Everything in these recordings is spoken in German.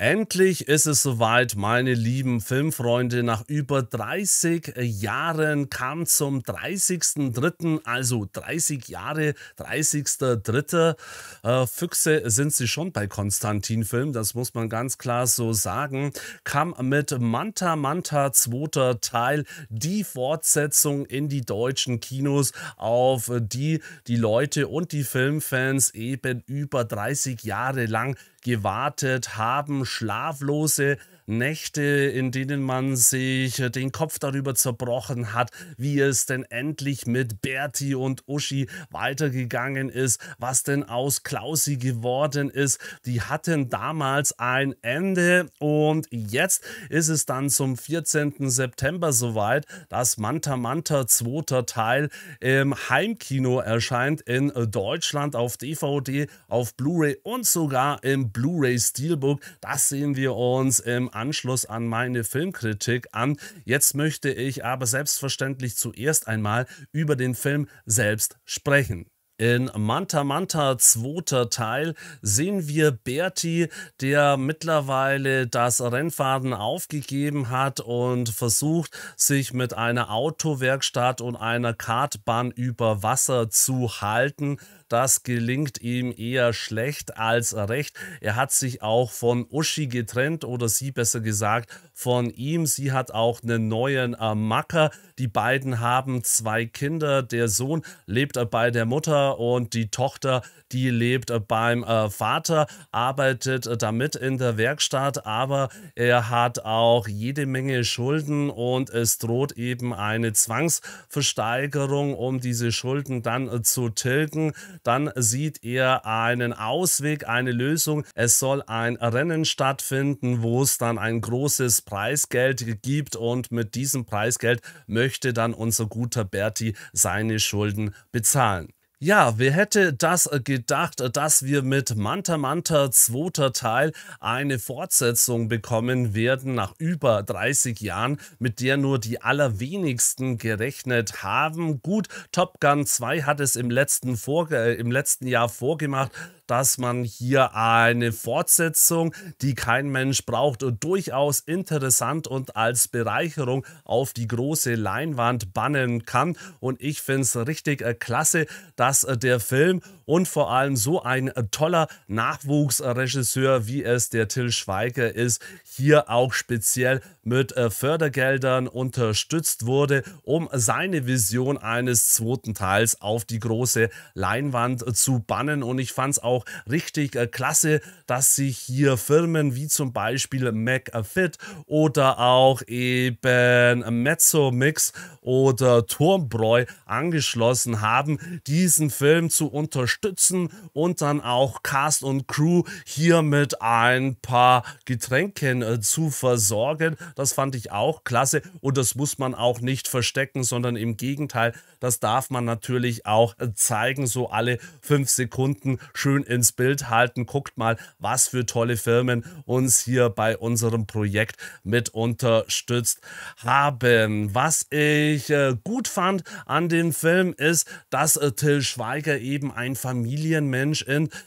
Endlich ist es soweit, meine lieben Filmfreunde. Nach über 30 Jahren kam zum 30.03., also 30 Jahre, 30.03. Äh, Füchse sind sie schon bei Konstantin Film, das muss man ganz klar so sagen. Kam mit Manta Manta zweiter Teil die Fortsetzung in die deutschen Kinos, auf die die Leute und die Filmfans eben über 30 Jahre lang gewartet haben schlaflose Nächte, in denen man sich den Kopf darüber zerbrochen hat, wie es denn endlich mit Berti und Uschi weitergegangen ist, was denn aus Klausi geworden ist. Die hatten damals ein Ende und jetzt ist es dann zum 14. September soweit, dass Manta Manta zweiter Teil im Heimkino erscheint in Deutschland auf DVD, auf Blu-ray und sogar im Blu-ray Steelbook. Das sehen wir uns im Anschluss an meine Filmkritik an. Jetzt möchte ich aber selbstverständlich zuerst einmal über den Film selbst sprechen. In Manta Manta zweiter Teil sehen wir Berti, der mittlerweile das Rennfaden aufgegeben hat und versucht, sich mit einer Autowerkstatt und einer Kartbahn über Wasser zu halten das gelingt ihm eher schlecht als recht. Er hat sich auch von Uschi getrennt oder sie besser gesagt von ihm. Sie hat auch einen neuen äh, Macker. Die beiden haben zwei Kinder. Der Sohn lebt äh, bei der Mutter und die Tochter, die lebt äh, beim äh, Vater, arbeitet äh, damit in der Werkstatt, aber er hat auch jede Menge Schulden und es droht eben eine Zwangsversteigerung, um diese Schulden dann zu tilgen dann sieht er einen Ausweg, eine Lösung. Es soll ein Rennen stattfinden, wo es dann ein großes Preisgeld gibt und mit diesem Preisgeld möchte dann unser guter Berti seine Schulden bezahlen. Ja, wer hätte das äh, gedacht, äh, dass wir mit Manta Manta zweiter Teil eine Fortsetzung bekommen werden nach über 30 Jahren, mit der nur die allerwenigsten gerechnet haben. Gut, Top Gun 2 hat es im letzten, Vor äh, im letzten Jahr vorgemacht, dass man hier eine Fortsetzung, die kein Mensch braucht, äh, durchaus interessant und als Bereicherung auf die große Leinwand bannen kann. Und ich finde es richtig äh, klasse, dass dass äh, der Film und vor allem so ein äh, toller Nachwuchsregisseur, wie es der Till Schweiger ist, hier auch speziell mit äh, Fördergeldern unterstützt wurde, um seine Vision eines zweiten Teils auf die große Leinwand zu bannen. Und ich fand es auch richtig klasse, dass sich hier Firmen wie zum Beispiel McFit oder auch eben Mezzomix oder Turmbräu angeschlossen haben, diesen diesen Film zu unterstützen und dann auch Cast und Crew hier mit ein paar Getränken äh, zu versorgen. Das fand ich auch klasse und das muss man auch nicht verstecken, sondern im Gegenteil, das darf man natürlich auch äh, zeigen, so alle fünf Sekunden schön ins Bild halten. Guckt mal, was für tolle Firmen uns hier bei unserem Projekt mit unterstützt haben. Was ich äh, gut fand an dem Film ist, dass äh, Till Schweiger eben ein Familienmensch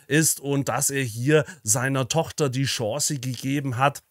ist und dass er hier seiner Tochter die Chance gegeben hat,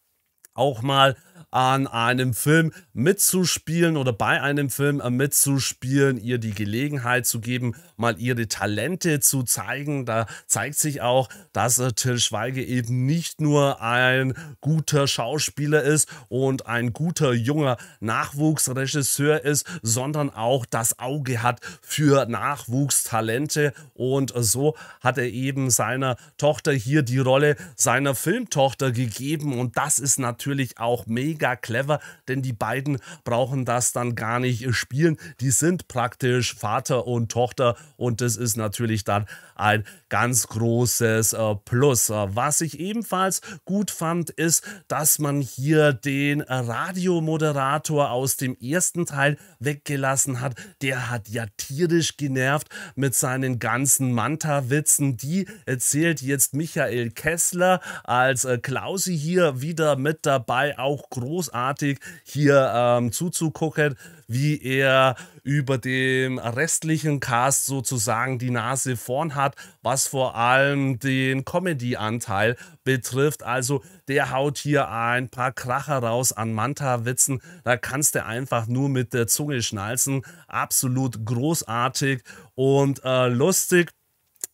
auch mal an einem Film mitzuspielen oder bei einem Film äh, mitzuspielen, ihr die Gelegenheit zu geben, mal ihre Talente zu zeigen. Da zeigt sich auch, dass äh, Till Schweige eben nicht nur ein guter Schauspieler ist und ein guter junger Nachwuchsregisseur ist, sondern auch das Auge hat für Nachwuchstalente. Und so hat er eben seiner Tochter hier die Rolle seiner Filmtochter gegeben. Und das ist natürlich auch mega mega clever, denn die beiden brauchen das dann gar nicht spielen. Die sind praktisch Vater und Tochter und das ist natürlich dann ein ganz großes äh, Plus. Äh, was ich ebenfalls gut fand, ist, dass man hier den Radiomoderator aus dem ersten Teil weggelassen hat. Der hat ja tierisch genervt mit seinen ganzen Manta-Witzen. Die erzählt jetzt Michael Kessler als äh, Klausi hier wieder mit dabei. Auch groß großartig, hier ähm, zuzugucken, wie er über dem restlichen Cast sozusagen die Nase vorn hat, was vor allem den Comedy-Anteil betrifft. Also der haut hier ein paar Kracher raus an Manta-Witzen. Da kannst du einfach nur mit der Zunge schnalzen. Absolut großartig und äh, lustig.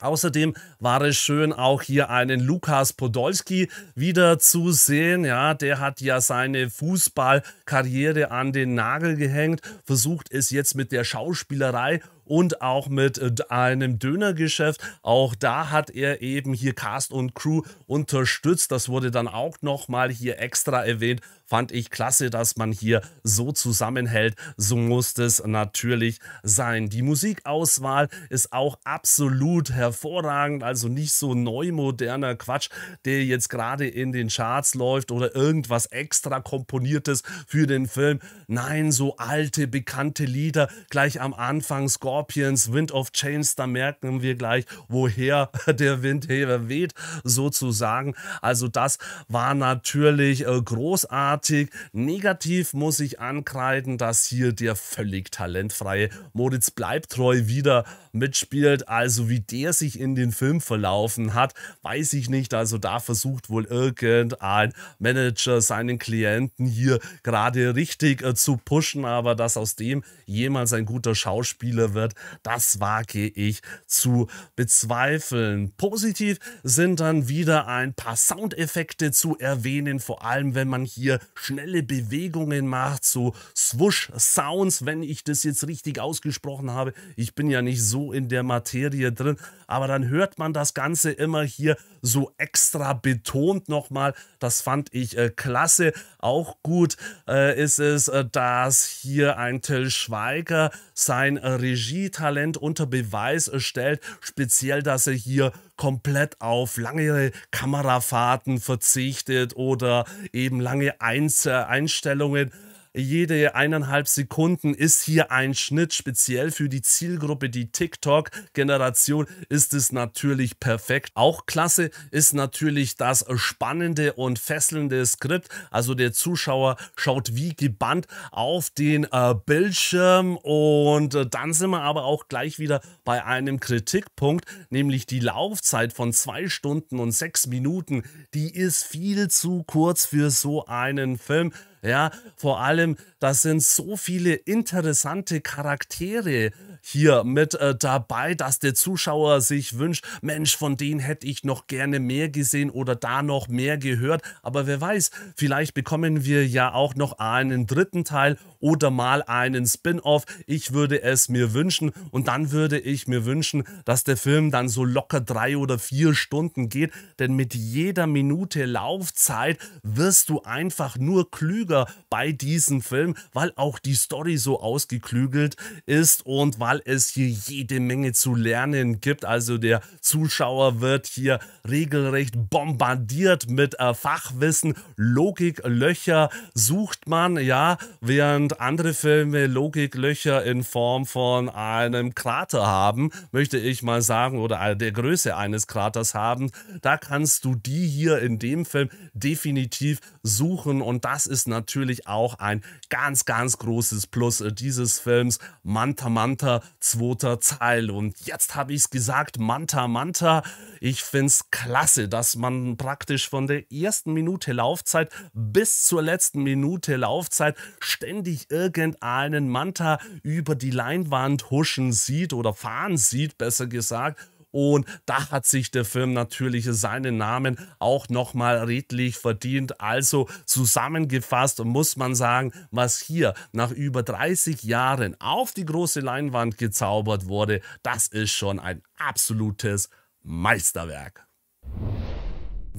Außerdem war es schön, auch hier einen Lukas Podolski wieder zu sehen. Ja, der hat ja seine Fußballkarriere an den Nagel gehängt, versucht es jetzt mit der Schauspielerei und auch mit äh, einem Dönergeschäft. Auch da hat er eben hier Cast und Crew unterstützt. Das wurde dann auch nochmal hier extra erwähnt. Fand ich klasse, dass man hier so zusammenhält. So muss es natürlich sein. Die Musikauswahl ist auch absolut hervorragend. Also nicht so neu moderner Quatsch, der jetzt gerade in den Charts läuft oder irgendwas extra komponiertes für den Film. Nein, so alte, bekannte Lieder gleich am Anfang. Score Scorpions, Wind of Chains, da merken wir gleich, woher der Wind weht, sozusagen. Also das war natürlich äh, großartig. Negativ muss ich ankreiden, dass hier der völlig talentfreie Moritz Bleibtreu wieder mitspielt. Also wie der sich in den Film verlaufen hat, weiß ich nicht. Also da versucht wohl irgendein Manager seinen Klienten hier gerade richtig äh, zu pushen, aber dass aus dem jemals ein guter Schauspieler wird, wird, das wage ich zu bezweifeln. Positiv sind dann wieder ein paar Soundeffekte zu erwähnen, vor allem wenn man hier schnelle Bewegungen macht, so Swoosh-Sounds, wenn ich das jetzt richtig ausgesprochen habe. Ich bin ja nicht so in der Materie drin, aber dann hört man das Ganze immer hier so extra betont nochmal. Das fand ich äh, klasse. Auch gut äh, ist es, äh, dass hier ein Till Schweiger sein Regietalent unter Beweis äh, stellt, speziell, dass er hier komplett auf lange Kamerafahrten verzichtet oder eben lange Einz Einstellungen jede eineinhalb Sekunden ist hier ein Schnitt. Speziell für die Zielgruppe, die TikTok-Generation, ist es natürlich perfekt. Auch klasse ist natürlich das spannende und fesselnde Skript. Also der Zuschauer schaut wie gebannt auf den äh, Bildschirm und äh, dann sind wir aber auch gleich wieder bei einem Kritikpunkt, nämlich die Laufzeit von zwei Stunden und sechs Minuten. Die ist viel zu kurz für so einen Film. Ja, vor allem, das sind so viele interessante Charaktere hier mit äh, dabei, dass der Zuschauer sich wünscht, Mensch, von denen hätte ich noch gerne mehr gesehen oder da noch mehr gehört. Aber wer weiß, vielleicht bekommen wir ja auch noch einen dritten Teil oder mal einen Spin-off. Ich würde es mir wünschen und dann würde ich mir wünschen, dass der Film dann so locker drei oder vier Stunden geht, denn mit jeder Minute Laufzeit wirst du einfach nur klüger Bezüger bei diesem Film, weil auch die Story so ausgeklügelt ist und weil es hier jede Menge zu lernen gibt. Also der Zuschauer wird hier regelrecht bombardiert mit äh, Fachwissen, Logiklöcher sucht man, ja, während andere Filme Logiklöcher in Form von einem Krater haben, möchte ich mal sagen, oder äh, der Größe eines Kraters haben, da kannst du die hier in dem Film definitiv suchen und das ist natürlich natürlich auch ein ganz, ganz großes Plus äh, dieses Films. Manta Manta, zweiter Teil. Und jetzt habe ich es gesagt, Manta Manta. Ich finde es klasse, dass man praktisch von der ersten Minute Laufzeit bis zur letzten Minute Laufzeit ständig irgendeinen Manta über die Leinwand huschen sieht oder fahren sieht, besser gesagt und da hat sich der Film natürlich seinen Namen auch nochmal redlich verdient. Also zusammengefasst muss man sagen, was hier nach über 30 Jahren auf die große Leinwand gezaubert wurde, das ist schon ein absolutes Meisterwerk.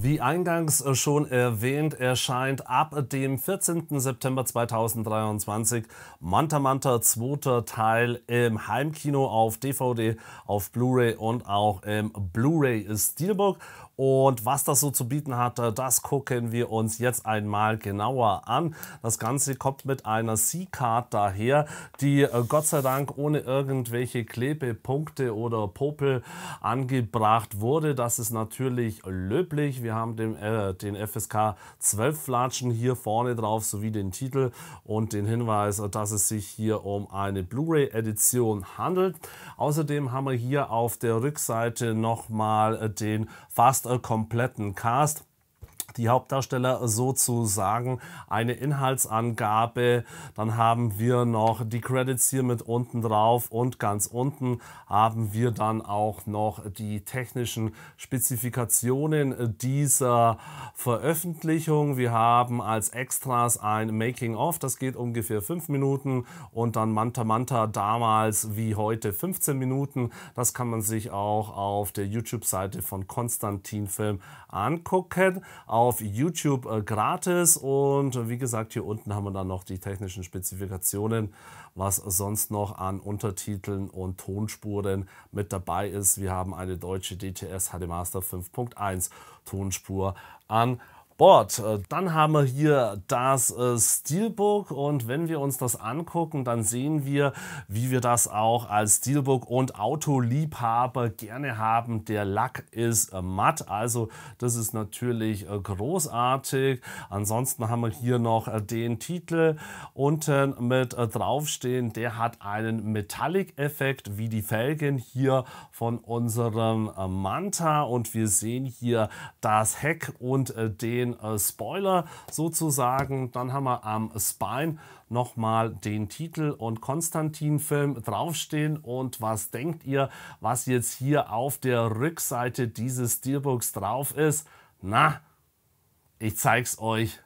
Wie eingangs äh, schon erwähnt, erscheint ab dem 14. September 2023 Manta Manta zweiter Teil im Heimkino auf DVD, auf Blu-ray und auch im Blu-ray Steelbook. Und was das so zu bieten hat, das gucken wir uns jetzt einmal genauer an. Das Ganze kommt mit einer C-Card daher, die äh, Gott sei Dank ohne irgendwelche Klebepunkte oder Popel angebracht wurde. Das ist natürlich löblich. Wir haben den, äh, den FSK 12 Flatschen hier vorne drauf sowie den Titel und den Hinweis, dass es sich hier um eine Blu-ray-Edition handelt. Außerdem haben wir hier auf der Rückseite nochmal den fast kompletten Cast die Hauptdarsteller sozusagen eine Inhaltsangabe. Dann haben wir noch die Credits hier mit unten drauf und ganz unten haben wir dann auch noch die technischen Spezifikationen dieser Veröffentlichung. Wir haben als Extras ein Making-of, das geht ungefähr fünf Minuten und dann Manta Manta damals wie heute 15 Minuten. Das kann man sich auch auf der YouTube-Seite von Konstantin Film angucken. Auf auf YouTube äh, gratis. Und wie gesagt, hier unten haben wir dann noch die technischen Spezifikationen, was sonst noch an Untertiteln und Tonspuren mit dabei ist. Wir haben eine deutsche DTS HD Master 5.1 Tonspur an Board. Äh, dann haben wir hier das äh, Steelbook und wenn wir uns das angucken, dann sehen wir, wie wir das auch als Steelbook und Autoliebhaber gerne haben. Der Lack ist äh, matt, also das ist natürlich großartig. Ansonsten haben wir hier noch den Titel unten mit draufstehen. Der hat einen Metallic-Effekt wie die Felgen hier von unserem Manta und wir sehen hier das Heck und den den äh, Spoiler sozusagen. Dann haben wir am Spine nochmal den Titel und Konstantin-Film draufstehen. Und was denkt ihr, was jetzt hier auf der Rückseite dieses Steelbooks drauf ist? Na, ich zeig's euch.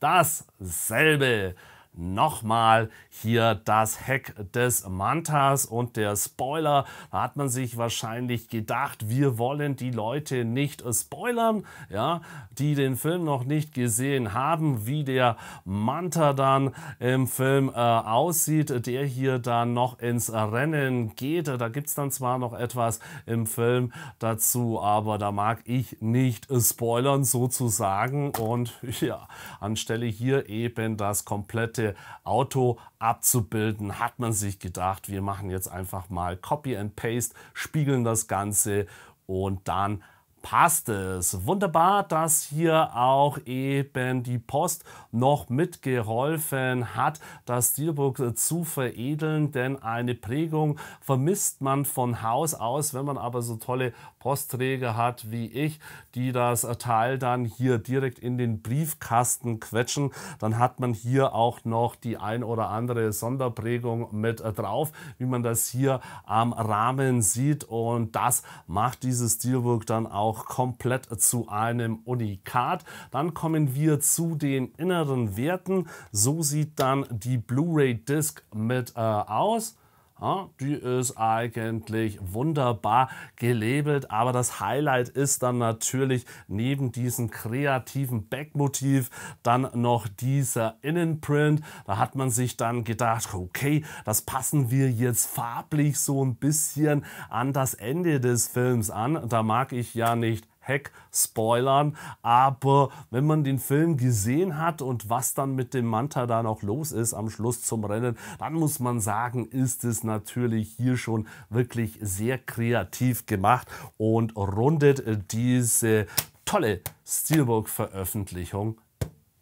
Dasselbe nochmal hier das Heck des Mantas und der Spoiler. Da hat man sich wahrscheinlich gedacht, wir wollen die Leute nicht spoilern, ja, die den Film noch nicht gesehen haben, wie der Manta dann im Film äh, aussieht, der hier dann noch ins Rennen geht. Da gibt es dann zwar noch etwas im Film dazu, aber da mag ich nicht spoilern sozusagen. Und ja, anstelle hier eben das komplette alte Auto abzubilden, hat man sich gedacht, wir machen jetzt einfach mal Copy and Paste, spiegeln das Ganze und dann passt es. Wunderbar, dass hier auch eben die Post noch mitgeholfen hat, das Steelbook zu veredeln, denn eine Prägung vermisst man von Haus aus, wenn man aber so tolle Postträger hat wie ich, die das Teil dann hier direkt in den Briefkasten quetschen, dann hat man hier auch noch die ein oder andere Sonderprägung mit drauf, wie man das hier am Rahmen sieht und das macht dieses Steelbook dann auch auch komplett zu einem Unikat. Dann kommen wir zu den inneren Werten. So sieht dann die Blu-ray Disc mit äh, aus. Ja, die ist eigentlich wunderbar gelabelt, aber das Highlight ist dann natürlich neben diesem kreativen Backmotiv dann noch dieser Innenprint. Da hat man sich dann gedacht, okay, das passen wir jetzt farblich so ein bisschen an das Ende des Films an. Da mag ich ja nicht Heck spoilern, aber wenn man den Film gesehen hat und was dann mit dem Manta da noch los ist am Schluss zum Rennen, dann muss man sagen, ist es natürlich hier schon wirklich sehr kreativ gemacht und rundet diese tolle Steelbook-Veröffentlichung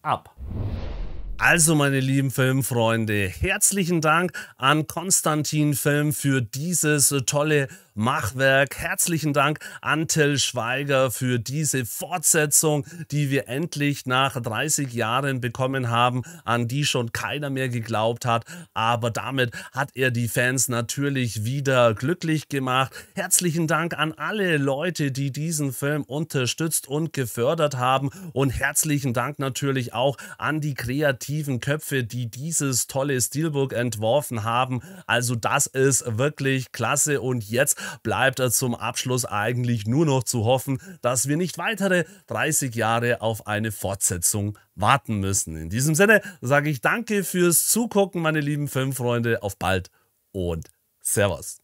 ab. Also, meine lieben Filmfreunde, herzlichen Dank an Konstantin Film für dieses tolle Machwerk. Herzlichen Dank an Till Schweiger für diese Fortsetzung, die wir endlich nach 30 Jahren bekommen haben, an die schon keiner mehr geglaubt hat. Aber damit hat er die Fans natürlich wieder glücklich gemacht. Herzlichen Dank an alle Leute, die diesen Film unterstützt und gefördert haben. Und herzlichen Dank natürlich auch an die kreativen Köpfe, die dieses tolle Steelbook entworfen haben. Also das ist wirklich klasse. Und jetzt bleibt zum Abschluss eigentlich nur noch zu hoffen, dass wir nicht weitere 30 Jahre auf eine Fortsetzung warten müssen. In diesem Sinne sage ich danke fürs Zugucken, meine lieben Filmfreunde. Auf bald und Servus.